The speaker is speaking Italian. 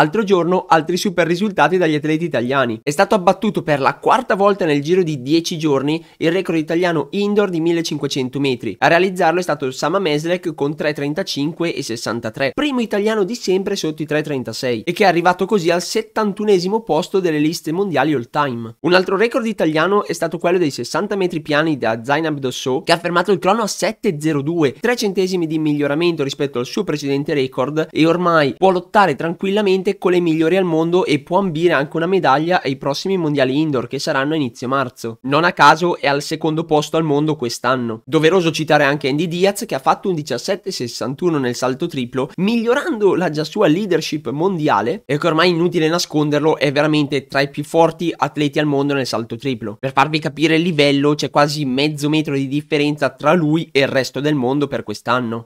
Altro giorno altri super risultati dagli atleti italiani. È stato abbattuto per la quarta volta nel giro di 10 giorni il record italiano indoor di 1500 metri. A realizzarlo è stato Sama Meslek con 3.35 e 63, primo italiano di sempre sotto i 3.36 e che è arrivato così al 71 posto delle liste mondiali all time. Un altro record italiano è stato quello dei 60 metri piani da Zainab Dosso che ha fermato il crono a 7.02, 3 centesimi di miglioramento rispetto al suo precedente record e ormai può lottare tranquillamente sicuramente con le migliori al mondo e può ambire anche una medaglia ai prossimi mondiali indoor che saranno a inizio marzo. Non a caso è al secondo posto al mondo quest'anno. Doveroso citare anche Andy Diaz che ha fatto un 17-61 nel salto triplo, migliorando la già sua leadership mondiale e che ormai inutile nasconderlo è veramente tra i più forti atleti al mondo nel salto triplo. Per farvi capire il livello c'è quasi mezzo metro di differenza tra lui e il resto del mondo per quest'anno.